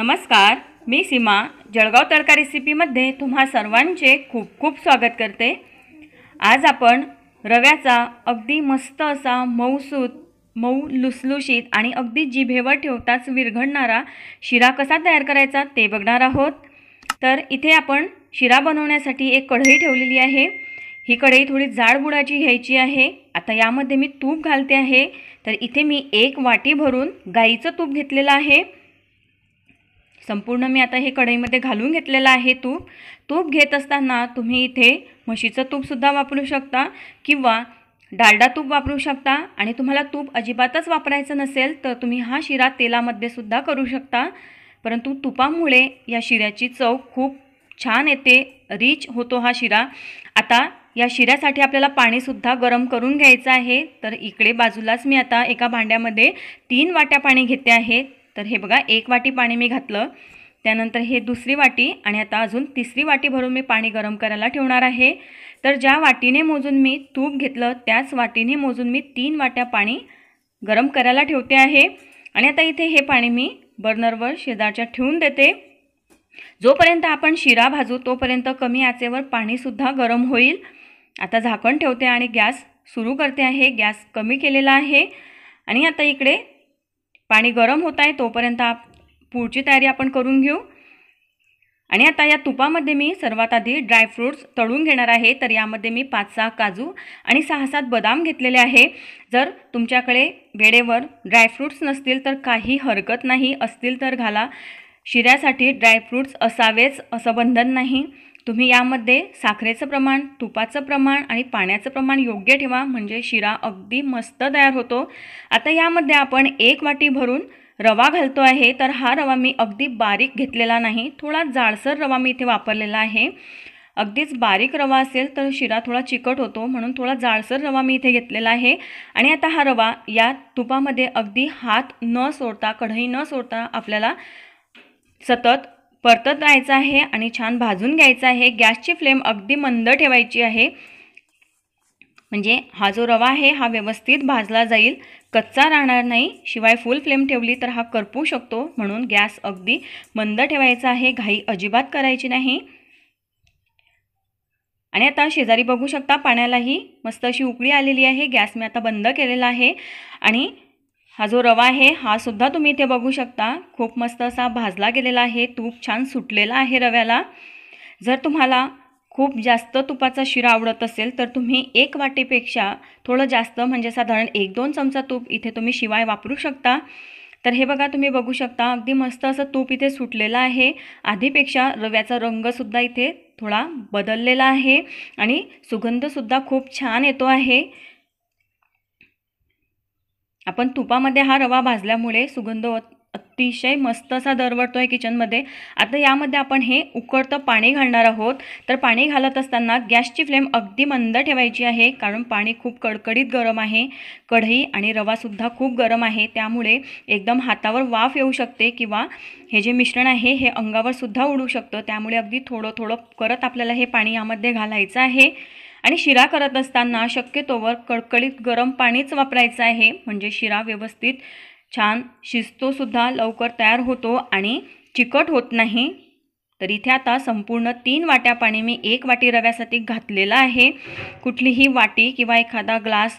नमस्कार मी सीमा जळगाव तडका रेसिपीमध्ये तुम्हा सर्वांचे खूप खूप स्वागत करते आज आपण रव्याचा अगदी मस्त असा मऊसूत मऊ लुसलुशीत आणि अगदी जिभेवर ठेवताच विरघडणारा शिरा कसा तयार करायचा ते बघणार आहोत तर इथे आपण शिरा बनवण्यासाठी एक कढई ठेवलेली आहे ही कढई थोडी जाडबुडाची घ्यायची आहे आता यामध्ये मी तूप घालते आहे तर इथे मी एक वाटी भरून गाईचं तूप घेतलेलं आहे संपूर्ण मी आता हे कढईमध्ये घालून घेतलेलं आहे तूप तूप घेत असताना तुम्ही इथे म्हशीचं तूपसुद्धा वापरू शकता किंवा डालडा तूप वापरू शकता आणि तुम्हाला तूप अजिबातच वापरायचं नसेल तर तुम्ही हा शिरा तेलामध्ये सुद्धा करू शकता परंतु तुपामुळे या शिऱ्याची चव खूप छान येते रिच होतो हा शिरा आता या शिऱ्यासाठी आपल्याला पाणीसुद्धा गरम करून घ्यायचं आहे तर इकडे बाजूलाच मी आता एका भांड्यामध्ये तीन वाट्या पाणी घेते आहे तर हे बघा एक वाटी पाणी मी घातलं त्यानंतर हे दुसरी वाटी आणि आता अजून तिसरी वाटी भरून मी पाणी गरम करायला ठेवणार आहे तर ज्या वाटीने मोजून मी तूप घेतलं त्याच वाटीने मोजून मी तीन वाट्या पाणी गरम करायला ठेवते आहे आणि आता इथे हे पाणी मी बर्नरवर शेजारच्या ठेवून देते जोपर्यंत आपण शिरा भाजू तोपर्यंत कमी आचेवर पाणीसुद्धा गरम होईल आता झाकण ठेवते आणि गॅस सुरू करते आहे गॅस कमी केलेला आहे आणि आता इकडे पाणी गरम होत आहे तोपर्यंत आप पुढची तयारी आपण करून घेऊ आणि आता या तुपामध्ये मी सर्वात आधी ड्रायफ्रूट्स तळून घेणार आहे तर यामध्ये मी पाच सहा काजू आणि सहा सात बदाम घेतलेले आहे जर तुमच्याकडे वेळेवर ड्रायफ्रूट्स नसतील तर काही हरकत नाही असतील तर घाला शिऱ्यासाठी ड्रायफ्रूट्स असावेच असं बंधन नाही तुम्ही यामध्ये साखरेचं प्रमाण तुपाचं प्रमाण आणि पाण्याचं प्रमाण योग्य ठेवा म्हणजे शिरा अगदी मस्त तयार होतो आता यामध्ये आपण एक वाटी भरून रवा घालतो आहे तर हा रवा मी अगदी बारीक घेतलेला नाही थोडा जाडसर रवा मी इथे वापरलेला आहे अगदीच बारीक रवा असेल तर शिरा थोडा चिकट होतो म्हणून थोडा जाडसर रवा मी इथे घेतलेला आहे आणि आता हा रवा या तुपामध्ये अगदी हात न सोडता कढई न सोडता आपल्याला सतत परतत राहायचं आहे आणि छान भाजून घ्यायचं आहे गॅसची फ्लेम अगदी मंद ठेवायची आहे म्हणजे हा जो रवा आहे हा व्यवस्थित भाजला जाईल कच्चा राहणार नाही शिवाय फुल फ्लेम ठेवली तर हा करपू शकतो म्हणून गॅस अगदी मंद ठेवायचा आहे घाई अजिबात करायची नाही आणि आता शेजारी बघू शकता पाण्यालाही मस्त अशी उकळी आलेली आहे गॅस मी आता बंद केलेला आहे आणि हा जो रवा आहे हा सुद्धा तुम्ही इथे बघू शकता खूप मस्त असा भाजला गेलेला आहे तूप छान सुटलेला आहे रव्याला जर तुम्हाला खूप जास्त तुपाचा शिरा आवडत असेल तर तुम्ही एक वाटीपेक्षा थोडं जास्त म्हणजे साधारण एक दोन चमचा तूप इथे तुम्ही शिवाय वापरू शकता तर हे बघा तुम्ही बघू शकता अगदी मस्त असं तूप इथे सुटलेलं आहे आधीपेक्षा रव्याचा रंगसुद्धा इथे थोडा बदललेला आहे आणि सुगंधसुद्धा खूप छान येतो आहे आपण तुपामध्ये हा रवा भाजल्यामुळे सुगंध अतिशय मस्त असा दरवडतो आहे किचनमध्ये आता यामध्ये आपण हे उकडतं पाणी घालणार आहोत तर पाणी घालत असताना गॅसची फ्लेम अगदी मंद ठेवायची आहे कारण पाणी खूप कडकडीत गरम आहे कढई आणि रवासुद्धा खूप गरम आहे त्यामुळे एकदम हातावर वाफ येऊ शकते किंवा हे जे मिश्रण आहे हे अंगावर सुद्धा उडू शकतं त्यामुळे अगदी थोडं थोडं करत आपल्याला हे पाणी यामध्ये घालायचं आहे आणि शिरा करत असताना शक्यतोवर कडकडीत गरम पाणीच वापरायचं आहे म्हणजे शिरा व्यवस्थित छान शिजतोसुद्धा लवकर तयार होतो आणि चिकट होत नाही तर इथे आता संपूर्ण तीन वाट्या पाणी मी एक वाटी रव्यासाठी घातलेला आहे कुठलीही वाटी किंवा एखादा ग्लास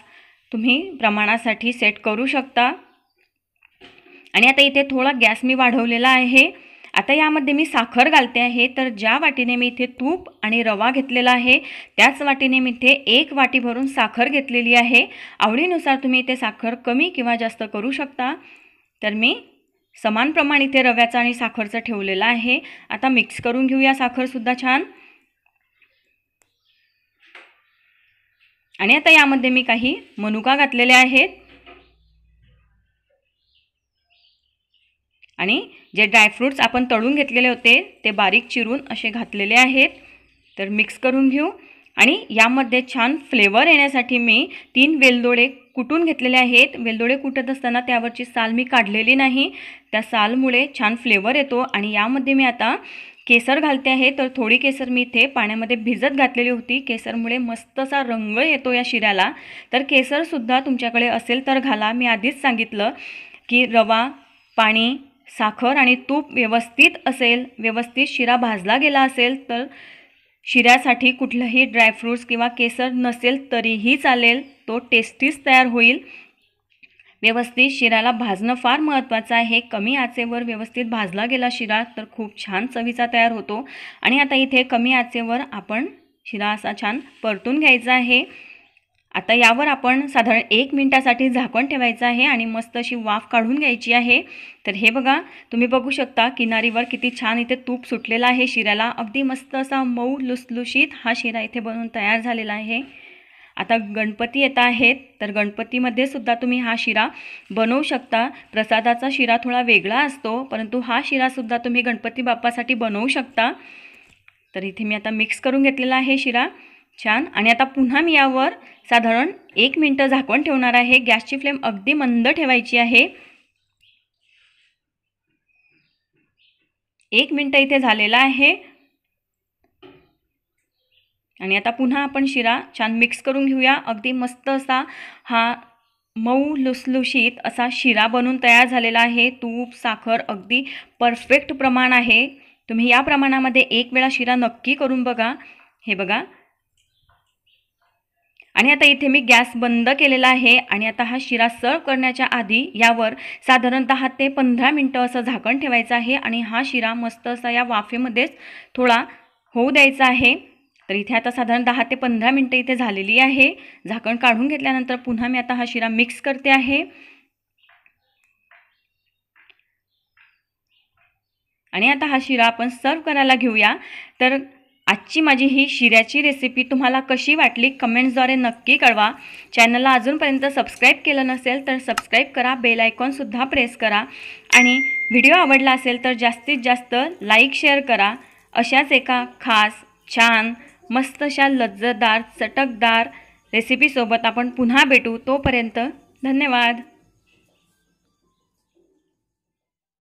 तुम्ही प्रमाणासाठी सेट करू शकता आणि आता इथे थोडा गॅस मी वाढवलेला आहे आता यामध्ये मी साखर घालते आहे तर ज्या वाटीने मी इथे तूप आणि रवा घेतलेला आहे त्याच वाटीने मी इथे एक वाटी भरून साखर घेतलेली आहे आवडीनुसार तुम्ही इथे साखर कमी किंवा जास्त करू शकता तर मी समान प्रमाण इथे रव्याचं आणि साखरचं ठेवलेलं आहे आता मिक्स करून घेऊया साखरसुद्धा छान आणि आता यामध्ये मी काही मनुका घातलेल्या आहेत आणि जे ड्रायफ्रूट्स आपण तळून घेतलेले होते ते बारीक चिरून असे घातलेले आहेत तर मिक्स करून घेऊ आणि यामध्ये छान फ्लेवर येण्यासाठी मी तीन वेलदोडे कुटून घेतलेले आहेत वेलदोडे कुटत असताना त्यावरची साल मी काढलेली नाही त्या सालमुळे छान फ्लेवर येतो आणि यामध्ये मी आता केसर घालते आहे तर थोडी केसर मी इथे पाण्यामध्ये भिजत घातलेली होती केसरमुळे मस्त असा रंग येतो या शिऱ्याला तर केसरसुद्धा तुमच्याकडे असेल तर घाला मी आधीच सांगितलं की रवा पाणी साखर आणि तूप व्यवस्थित असेल व्यवस्थित शिरा भाजला गेला असेल तर शिऱ्यासाठी कुठलंही ड्रायफ्रूट्स किंवा केसर नसेल तरीही चालेल तो टेस्टीच तयार होईल व्यवस्थित शिराला भाजणं फार महत्त्वाचं आहे कमी आचेवर व्यवस्थित भाजला गेला शिरा तर खूप छान चवीचा तयार होतो आणि आता इथे कमी आचेवर आपण शिरा असा छान परतून घ्यायचा आहे आता यावर आपण साधारण एक मिनटासाठी झाकण ठेवायचं आहे आणि मस्त अशी वाफ काढून घ्यायची आहे तर हे बघा तुम्ही बघू शकता किनारीवर किती छान इथे तूप सुटलेलं आहे शिऱ्याला अगदी मस्त असा मऊ लुसलुशीत हा शिरा इथे बनवून तयार झालेला आहे आता गणपती येत आहेत तर गणपतीमध्ये सुद्धा तुम्ही हा शिरा बनवू शकता प्रसादाचा शिरा थोडा वेगळा असतो परंतु हा शिरासुद्धा तुम्ही गणपती बाप्पासाठी बनवू शकता तर इथे मी आता मिक्स करून घेतलेला आहे शिरा छान आणि आता पुन्हा मी यावर साधारण एक मिनटं झाकण ठेवणार आहे गॅसची फ्लेम अगदी मंद ठेवायची आहे एक मिनटं इथे झालेला आहे आणि आता पुन्हा आपण शिरा छान मिक्स करून घेऊया अगदी मस्त असा हा मऊ लुसलुशीत असा शिरा बनून तयार झालेला आहे तूप साखर अगदी परफेक्ट प्रमाण आहे तुम्ही या प्रमाणामध्ये एक वेळा शिरा नक्की करून बघा हे बघा आणि आता इथे मी गॅस बंद केलेला आहे आणि आता हा शिरा सर्व करण्याच्या आधी यावर दहा ते पंधरा मिनटं असं झाकण ठेवायचं आहे आणि हा शिरा मस्त असा या वाफेमध्येच थोडा होऊ द्यायचा आहे तर इथे आता साधारण दहा ते पंधरा मिनटं इथे झालेली आहे झाकण काढून घेतल्यानंतर पुन्हा मी आता हा शिरा मिक्स करते आहे आणि आता हा शिरा आपण सर्व करायला घेऊया तर आजची माझी ही शिऱ्याची रेसिपी तुम्हाला कशी वाटली कमेंट्सद्वारे नक्की कळवा चॅनलला अजूनपर्यंत सबस्क्राईब केलं नसेल तर सबस्क्राईब करा बेल आयकॉनसुद्धा प्रेस करा आणि व्हिडिओ आवडला असेल तर जास्तीत जास्त लाईक शेअर करा अशाच एका खास छान मस्त अशा लज्जतदार चटकदार रेसिपीसोबत आपण पुन्हा भेटू तोपर्यंत धन्यवाद